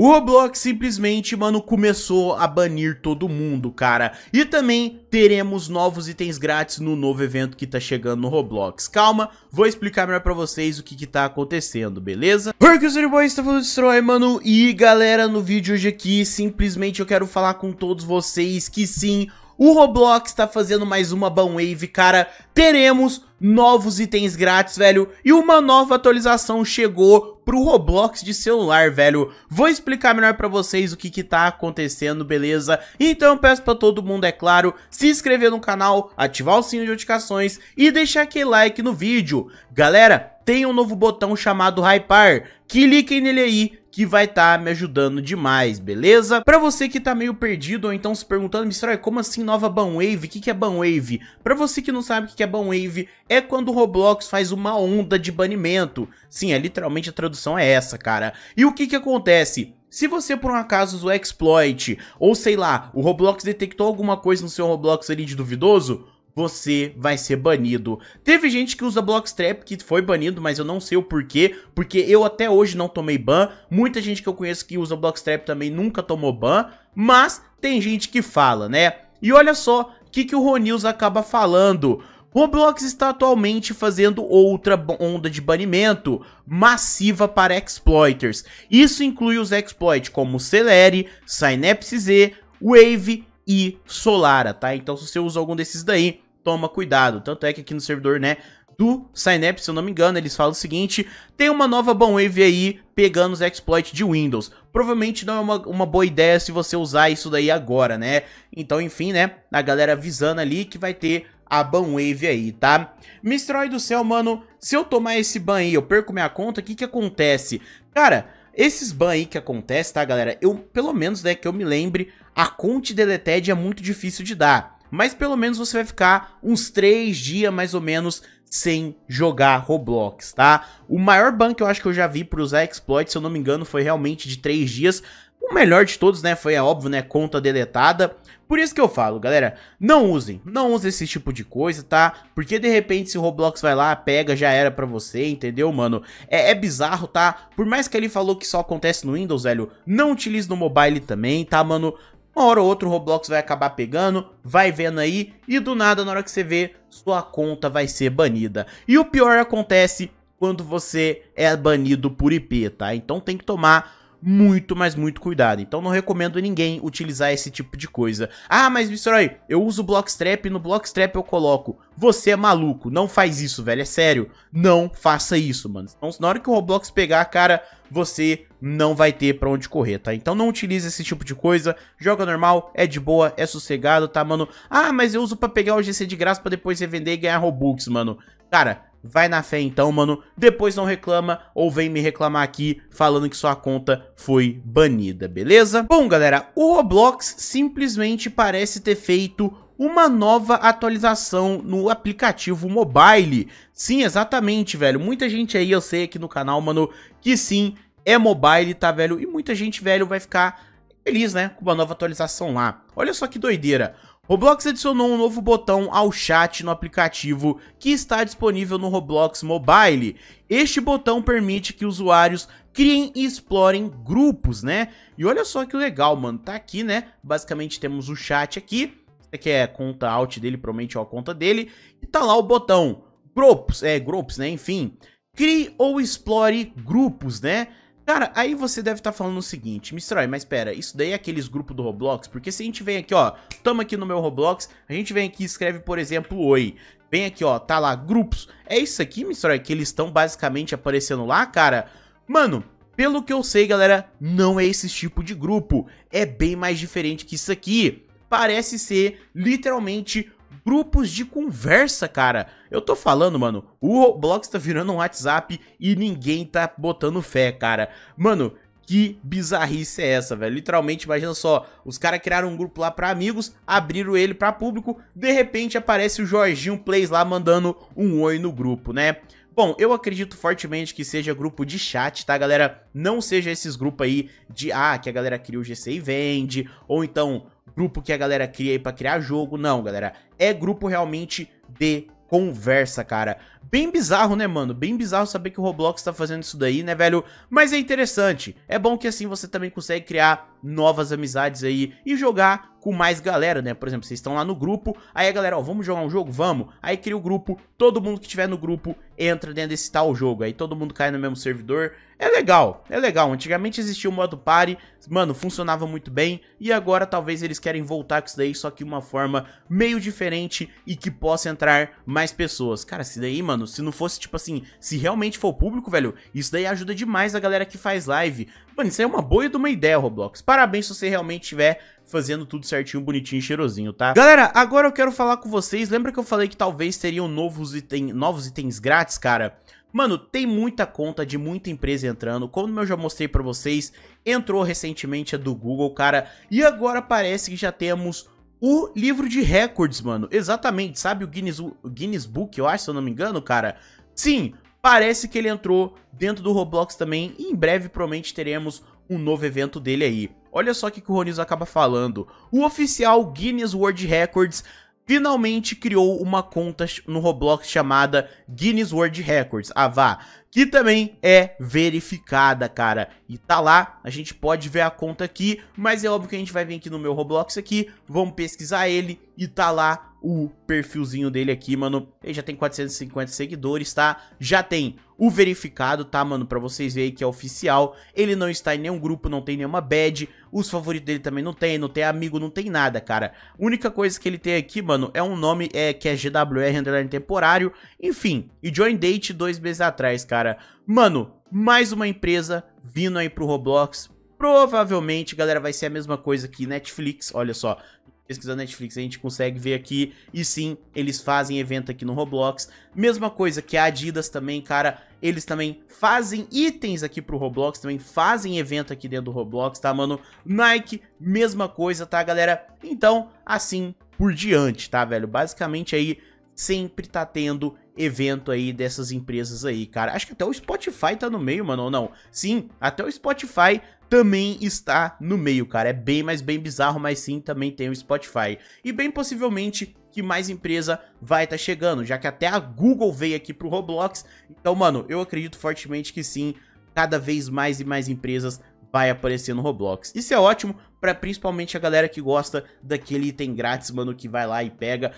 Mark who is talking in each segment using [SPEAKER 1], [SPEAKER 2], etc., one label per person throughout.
[SPEAKER 1] O Roblox simplesmente, mano, começou a banir todo mundo, cara. E também teremos novos itens grátis no novo evento que tá chegando no Roblox. Calma, vou explicar melhor pra vocês o que que tá acontecendo, beleza? Porque o Sony Boy está falando Destroy, mano. E galera, no vídeo hoje aqui, simplesmente eu quero falar com todos vocês que sim... O Roblox tá fazendo mais uma Banwave, cara. Teremos novos itens grátis, velho. E uma nova atualização chegou pro Roblox de celular, velho. Vou explicar melhor pra vocês o que que tá acontecendo, beleza? Então eu peço pra todo mundo, é claro, se inscrever no canal, ativar o sininho de notificações e deixar aquele like no vídeo. Galera, tem um novo botão chamado Hypar. Cliquem nele aí que vai estar tá me ajudando demais, beleza? Pra você que tá meio perdido ou então se perguntando, Mistral, como assim nova Banwave? O que, que é Banwave? Pra você que não sabe o que, que é Banwave, é quando o Roblox faz uma onda de banimento. Sim, é literalmente a tradução é essa, cara. E o que que acontece? Se você por um acaso usou exploit, ou sei lá, o Roblox detectou alguma coisa no seu Roblox ali de duvidoso, você vai ser banido. Teve gente que usa Blockstrap que foi banido, mas eu não sei o porquê, porque eu até hoje não tomei ban. Muita gente que eu conheço que usa Blockstrap também nunca tomou ban, mas tem gente que fala, né? E olha só o que, que o Ronils acaba falando. Roblox está atualmente fazendo outra onda de banimento massiva para exploiters. Isso inclui os exploits como Celere, Synapse Z, Wave e Solara, tá? Então se você usa algum desses daí, toma cuidado. Tanto é que aqui no servidor, né, do Synapse, se eu não me engano, eles falam o seguinte, tem uma nova Bonwave aí pegando os exploits de Windows. Provavelmente não é uma, uma boa ideia se você usar isso daí agora, né? Então, enfim, né, a galera avisando ali que vai ter a Banwave aí, tá? Mistrói do céu, mano, se eu tomar esse ban aí, eu perco minha conta, o que que acontece? Cara, esses ban aí que acontece, tá, galera? Eu, pelo menos, né, que eu me lembre, a conte deleted é muito difícil de dar mas pelo menos você vai ficar uns 3 dias mais ou menos sem jogar Roblox, tá? O maior ban que eu acho que eu já vi para usar exploit, se eu não me engano, foi realmente de 3 dias. O melhor de todos, né, foi é óbvio, né, conta deletada. Por isso que eu falo, galera, não usem, não usem esse tipo de coisa, tá? Porque de repente se o Roblox vai lá, pega, já era pra você, entendeu, mano? É, é bizarro, tá? Por mais que ele falou que só acontece no Windows, velho, não utilize no mobile também, tá, mano? Uma hora ou outra o Roblox vai acabar pegando, vai vendo aí, e do nada, na hora que você vê, sua conta vai ser banida. E o pior acontece quando você é banido por IP, tá? Então tem que tomar muito, mas muito cuidado. Então não recomendo ninguém utilizar esse tipo de coisa. Ah, mas Viceroy, eu uso Blockstrap e no Blockstrap eu coloco. Você é maluco, não faz isso, velho, é sério. Não faça isso, mano. Então na hora que o Roblox pegar, cara, você não vai ter pra onde correr, tá? Então não utilize esse tipo de coisa, joga normal, é de boa, é sossegado, tá, mano? Ah, mas eu uso pra pegar o GC de graça pra depois revender e ganhar Robux, mano. Cara, Vai na fé então, mano. Depois não reclama ou vem me reclamar aqui falando que sua conta foi banida, beleza? Bom, galera, o Roblox simplesmente parece ter feito uma nova atualização no aplicativo mobile. Sim, exatamente, velho. Muita gente aí, eu sei aqui no canal, mano, que sim, é mobile, tá, velho? E muita gente, velho, vai ficar feliz, né, com uma nova atualização lá. Olha só que doideira. Roblox adicionou um novo botão ao chat no aplicativo que está disponível no Roblox Mobile. Este botão permite que usuários criem e explorem grupos, né? E olha só que legal, mano, tá aqui, né? Basicamente temos o chat aqui, você quer é conta alt dele, promete é a conta dele, e tá lá o botão, grupos, é, grupos, né, enfim. Crie ou explore grupos, né? Cara, aí você deve estar tá falando o seguinte, Mistroy, mas pera, isso daí é aqueles grupos do Roblox? Porque se a gente vem aqui, ó, tamo aqui no meu Roblox, a gente vem aqui e escreve, por exemplo, oi. Vem aqui, ó, tá lá, grupos. É isso aqui, Mistroy, que eles estão basicamente aparecendo lá, cara? Mano, pelo que eu sei, galera, não é esse tipo de grupo. É bem mais diferente que isso aqui. Parece ser, literalmente, grupos de conversa, cara. Eu tô falando, mano, o Roblox tá virando um WhatsApp e ninguém tá botando fé, cara. Mano, que bizarrice é essa, velho? Literalmente, imagina só, os caras criaram um grupo lá para amigos, abriram ele para público, de repente aparece o Jorginho Plays lá mandando um oi no grupo, né? Bom, eu acredito fortemente que seja grupo de chat, tá, galera? Não seja esses grupos aí de, ah, que a galera cria o GC e vende, ou então grupo que a galera cria aí pra criar jogo. Não, galera, é grupo realmente de conversa, cara. Bem bizarro, né, mano? Bem bizarro saber que o Roblox tá fazendo isso daí, né, velho? Mas é interessante. É bom que assim você também consegue criar novas amizades aí e jogar com mais galera, né? Por exemplo, vocês estão lá no grupo, aí a galera, ó, vamos jogar um jogo? Vamos. Aí cria o grupo, todo mundo que tiver no grupo entra dentro desse tal jogo, aí todo mundo cai no mesmo servidor. É legal, é legal. Antigamente existia o modo party, mano, funcionava muito bem, e agora talvez eles querem voltar com isso daí, só que uma forma meio diferente e que possa entrar mais pessoas. Cara, se daí, mano, se não fosse tipo assim, se realmente for público, velho, isso daí ajuda demais a galera que faz live, Mano, isso aí é uma boia de uma ideia, Roblox. Parabéns se você realmente estiver fazendo tudo certinho, bonitinho e cheirosinho, tá? Galera, agora eu quero falar com vocês. Lembra que eu falei que talvez teriam novos, item, novos itens grátis, cara? Mano, tem muita conta de muita empresa entrando. Como eu já mostrei pra vocês, entrou recentemente a do Google, cara. E agora parece que já temos o livro de recordes, mano. Exatamente, sabe o Guinness, o Guinness Book, eu acho, se eu não me engano, cara? Sim, Parece que ele entrou dentro do Roblox também e em breve provavelmente teremos um novo evento dele aí. Olha só o que, que o Ronils acaba falando. O oficial Guinness World Records finalmente criou uma conta no Roblox chamada Guinness World Records. Ah, vá que também é verificada, cara. E tá lá, a gente pode ver a conta aqui, mas é óbvio que a gente vai vir aqui no meu Roblox aqui, vamos pesquisar ele e tá lá o perfilzinho dele aqui, mano. Ele já tem 450 seguidores, tá? Já tem o verificado, tá, mano? Pra vocês verem que é oficial. Ele não está em nenhum grupo, não tem nenhuma badge. Os favoritos dele também não tem, não tem amigo, não tem nada, cara. Única coisa que ele tem aqui, mano, é um nome é, que é GWR, underline temporário. Enfim, e join date dois meses atrás, cara cara. Mano, mais uma empresa vindo aí pro Roblox. Provavelmente, galera, vai ser a mesma coisa que Netflix. Olha só, pesquisando Netflix, a gente consegue ver aqui. E sim, eles fazem evento aqui no Roblox. Mesma coisa que a Adidas também, cara. Eles também fazem itens aqui pro Roblox, também fazem evento aqui dentro do Roblox, tá, mano? Nike, mesma coisa, tá, galera? Então, assim por diante, tá, velho? Basicamente aí sempre tá tendo evento aí dessas empresas aí, cara. Acho que até o Spotify tá no meio, mano, ou não? Sim, até o Spotify também está no meio, cara. É bem, mas bem bizarro, mas sim, também tem o Spotify. E bem possivelmente que mais empresa vai estar tá chegando, já que até a Google veio aqui pro Roblox. Então, mano, eu acredito fortemente que sim, cada vez mais e mais empresas vai aparecer no Roblox. Isso é ótimo para principalmente a galera que gosta daquele item grátis, mano, que vai lá e pega.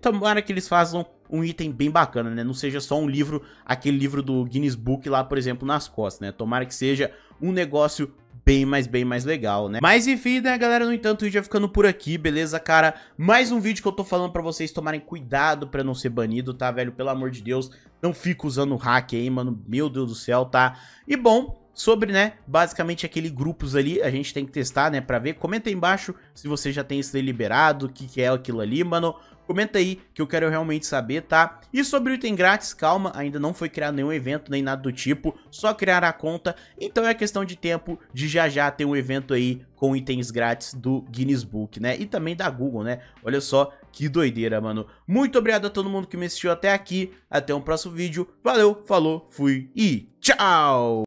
[SPEAKER 1] Tomara que eles façam um item bem bacana, né? Não seja só um livro, aquele livro do Guinness Book lá, por exemplo, nas costas, né? Tomara que seja um negócio bem mais, bem mais legal, né? Mas enfim, né, galera, no entanto, o vídeo vai ficando por aqui, beleza, cara? Mais um vídeo que eu tô falando pra vocês tomarem cuidado pra não ser banido, tá, velho? Pelo amor de Deus, não fica usando hack aí, mano, meu Deus do céu, tá? E bom, sobre, né, basicamente aquele grupos ali, a gente tem que testar, né, pra ver. Comenta aí embaixo se você já tem isso deliberado liberado, o que, que é aquilo ali, mano. Comenta aí que eu quero realmente saber, tá? E sobre o item grátis, calma, ainda não foi criado nenhum evento nem nada do tipo, só criar a conta, então é questão de tempo de já já ter um evento aí com itens grátis do Guinness Book, né? E também da Google, né? Olha só que doideira, mano. Muito obrigado a todo mundo que me assistiu até aqui, até um próximo vídeo, valeu, falou, fui e tchau!